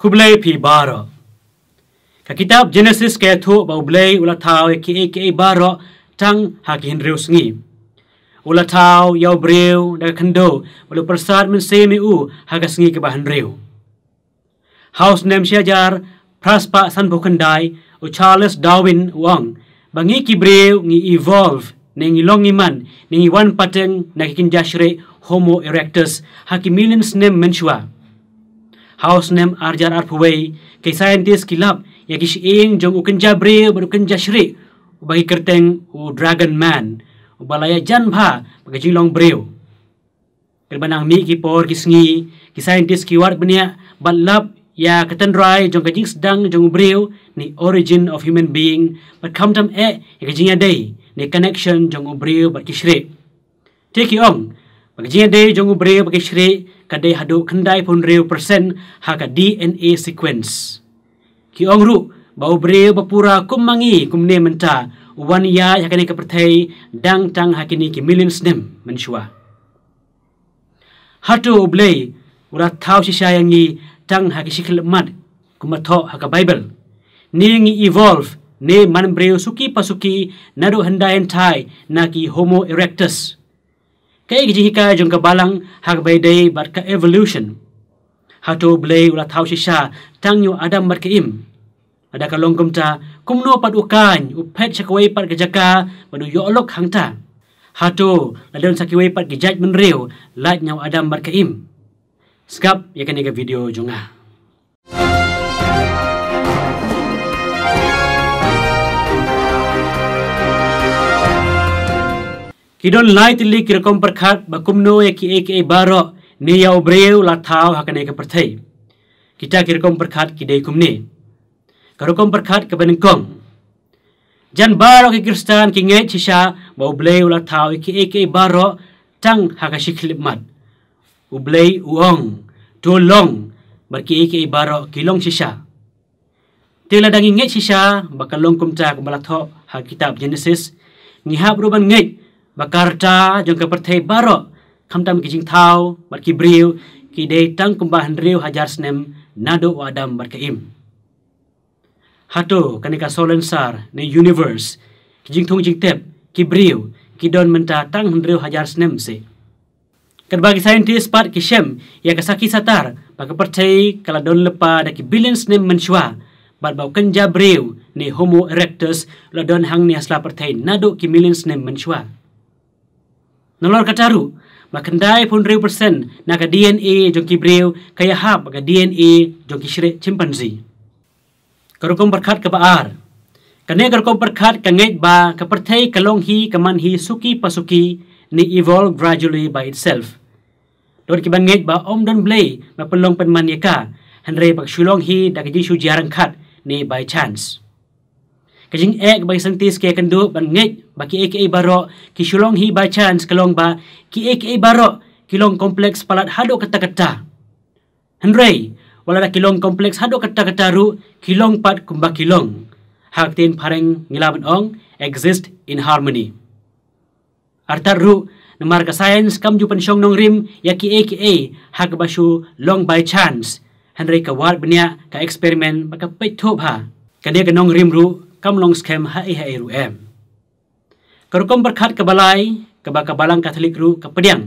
คุบเลยพีบาร์ค่ะคิดว่าเจเนซิสเกิดทุบเอาบลยอุลท้าวเอคีเอคีบาร์ทั้งฮักินเรือสิงห์อุลท้าวยาวเบรียวดักขันโดบลูประสาทมันเซมิอูฮักสิงห์กับบันเรียวฮาวส์เนมเชียจาร์พรัสปะสันบุคันไดอุชาร์ลส์ดาวินวังบางีกิเบรียวงีอีวอลฟ์นงีลองงีมันนงีวันปัตเจงนักกินจัชเรโฮโมเอเร็กตัสฮักิมิลเลนส์เนมเมนชัว house name Arjar Arpuwei ke scientist kilap yang kisah ing jong ukin jabri berukin jasri bagi kerteng u dragon man balaya jan bha bagi jilong breu kerbanang mi ki por ki sngi ki scientist ki war bnia balap ya keten rai jong kajing sedang jong breu ni origin of human being but come tam e ya kajingnya day ni connection jong breu bagi shri take you on bagi jingnya day jong breu bagi shri kadai hadu kendai pun real persen haka DNA sequence. Ki ong ru, bau beriu bapura kumangi kumne menta wan ya yakani kepertai dang tang hakini ki milin senem mensua. Hatu ublei, ura tau si sayangi tang haki sikil mad kumato haka Bible. Ningi evolve ne man beriu suki pasuki nadu hendai entai naki homo erectus kay gi jika jung ka balang hak bay day bar ka evolution hato blay ula thau shi sha tang yu adam bar ka im ada ka longkum ta kum no pat ukan u pet chak wai par ka jaka manu yo lok hang ta hato la don saki wai par ki jaj men riu la nyau adam bar ka im skap ye kan ni ka video jungah Kidon light li kirakom perkat bakumno eki eki e, e barok ni ya ubreu la tau hakane ke pertai. Kita kirakom perkat kidei kumne. Karukom perkat kebenengkong. Jan barok ke kristan ki ngay cisha ba ubreu la tau eki eki e, e barok tang hakashi klipmat. Ublei uong to long berki eki e, e barok ki long cisha. Tila dangi ngay cisha bakal long kumta kumbalatok hakitab Genesis. Ngihap ruban ngay và karta jong kapar thay baro kham tam ki jing thao bar ki briu ki day tang kum ba hajar snem nado wa adam bar ka hato kanika solen sar ne universe ki jing thong jing tep ki briu ki don menta tang hanriu hajar snem se kan bagi saintis par ki shem ya ka saki satar ba ka parthai kala don lepa da ki billions ne menchwa bar ba kan ja ne homo erectus la don hang ni asla parthai nado ki millions ne menchwa Nolor kataru, makendai pun reu persen naga DNA jongki breu kaya hab naga DNA jongki syre chimpanzee. Kerukum berkat ke baar. Kerana kerukum berkat ke bah ba ke pertai ke longhi suki pasuki ni evolve gradually by itself. Dor ki bangit ba om dan blay ma pelong pen man yeka pak shulong hi dak ji jarang khat ni by chance. Kajing ek bagi sentis ke kendup ban ngik ba ki barok ki shulong hi ba chance kelong ba ki ek barok kilong kompleks palat hado kata-kata. Henry, wala da kilong kompleks hado kata-kata ru kilong pat kumba kilong. Hak tin pareng ngilaban ong exist in harmony. Artar ru nomar ka science kam jupan shong nong rim ya ki ek hak basu long by chance. Henry ka war benia ka eksperimen baka pe thop ha. Kadia ka nong rim ru กำลังสเข็มให้ให้รูเอ็มกรุกรมประคัดกับบาลัยกับบากับบาลังคาทอลิกรู้กับเปรียง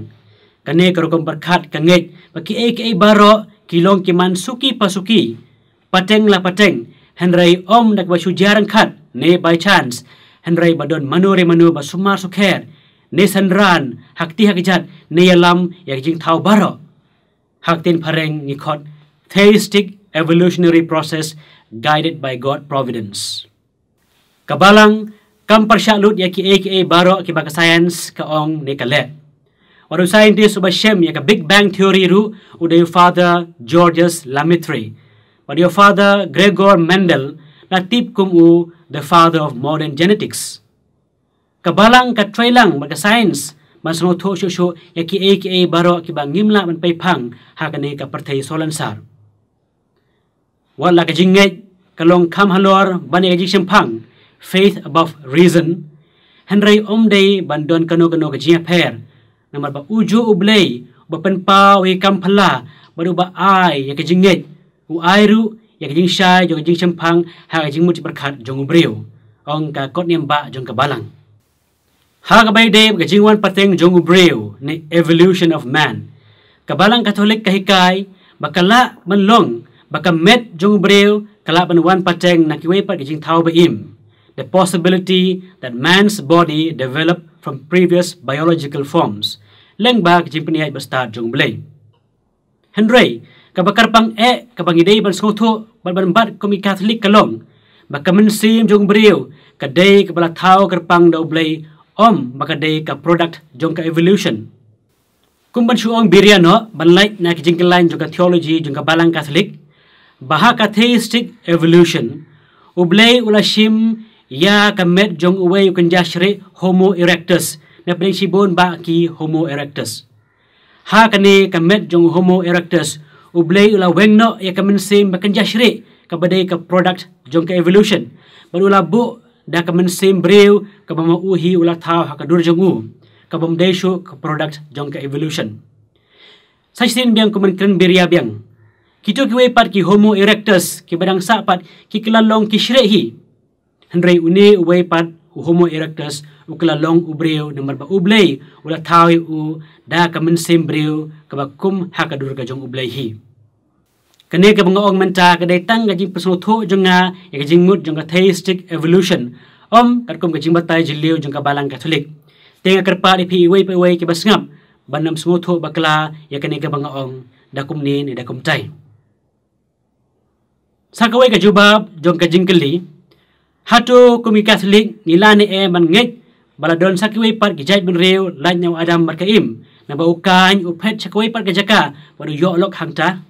กันเนกรุกรมประคัดกันเงยบักกี้เอกเอบาร์โรกิลงกิมันสุกีปัสุกีปะเจงละปะเจงเฮนไรอมดักบัชูจารังคัดเนบายชันส์เฮนไรบัดอนมโนเรมโนบัสุมาสุเคร์เนสันรานหักที่หักจัดเนยลัมอยากจิงเท้าบาร์โรหักเต็นพารังนิคอดเทสติก evolutionary process guided by God providence kabalang kam parsyalut ya ki AKA baro ki baka science ka ong ni ka lab. Waduh scientist uba shem ya ka Big Bang Theory ru uda yu father Georges Lemaitre. Waduh yu father Gregor Mendel na tip kum u the father of modern genetics. Kabalang ka trailang baka science mas no to shu shu ya ki AKA baro ki ba ngimla man pay pang haka ni ka pertai solan sar. Wala ka jingay ka long halor ban ya ka pang faith above reason henry om dei bandon kanu kanu ke jia per nomor ba uju ublei ba pen pa we kam phala ba du ba ai ya ke jinget u ai ru ya ke jing shai jo jing champang ha ke jing muti berkat jong ubriu ong ka kot nem ba jong ke balang ha ke bai dei ke jing wan pateng jong ubriu ni evolution of man kabalang katolik kahikai bakala menlong baka met jong ubriu kala ban wan pateng nakiwe pa ke jing thau ba im the possibility that man's body developed from previous biological forms. Lengbak jimpani ay bastar jong belay. Henry, kabakar pang e, kabang idei ban sungutu, ban ban bat kumi katholik kalong, baka mensim jong beriw, kadei kabala tau kerpang daw belay, om baka dei ka product jong ka evolution. Kumban syu ong biria no, ban laik na ki jingkel lain jong ka theology jong ka balang katholik, baha ka theistic evolution, ublay ula Ya kemet jong uwe yukun jashri homo erectus. Na pening shibon ba ki homo erectus. Ha kan kene kemet jong homo erectus. Ublei ula weng no ya kemen se makan jashri. Kepada ke produk jong ke evolution. Baru ula bu da kemen se mbrew kebama uhi ula tau haka dur jong u. Kebama desu ke produk jong ke evolution. Sajsin biang kemen kren beria biang. Kita kewe par ki homo erectus. Kebadang sak par ki kelalong ki shrek henry une uwei pat u homo erectus u kala long u breu nambar ba ublei wala thawi u da ka men sem breu ka ba kum ha ka dur ka jong ublei hi kane ka bang ong menta ka dai tang ga jing personal tho jong nga ya ga jing mut jong ka theistic evolution om kar kum ga jing batai jilleu jong ka balang catholic teng ka pa ri phi wei pe wei ke bas ngap ban nam smu tho bakla ya kane ka bang ong da kum ni ni da kum tai sa ka wei ka jubab jong ka jing kali Hato komunikasi Catholic ngilani e eh man ngik bala don sakiwai par gijai bin reo lan nyau adam markaim na ba ukan upet sakiwai par gajaka baru yo lok hangta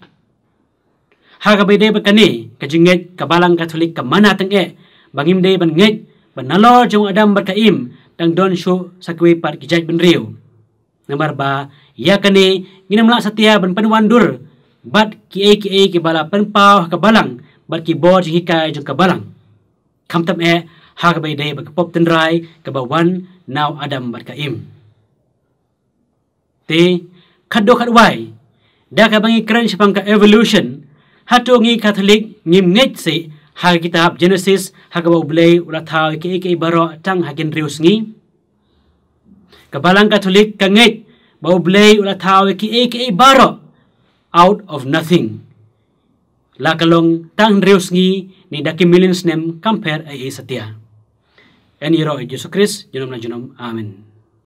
haga bede bekani kajinget kabalang katolik ka mana teng e bangim de ban ngik banalo jong adam markaim dang don show sakiwai par gijai bin reo nomor ba ya kani ngina mala setia ban panwandur bat ki ki ki bala panpau ka balang bat ki bo jingikai jong ka balang คำตั้มเอฮากไปเดบกับปอบตันไรกับวันนาวอดัมบัดกับอิมตีคัดดคัดไวดากับงี้ครันชพังกับเอเวอเรชันฮัตโตงี้คาทอลิกงิมเงิดสิฮากิตาบเจเนซิสฮากับอุเบลย์ละทาวิกเอกบารอจังฮากินริอุสงี้กับบาลังคาทอลิกกับเงิดบอุเบลย์ละทาวิกเอกบารอ out of nothing lakalong tang reus ngi ni daki millions nem kamper ai e setia. En iro e Jesus Kris, jenom na jenom. Amin.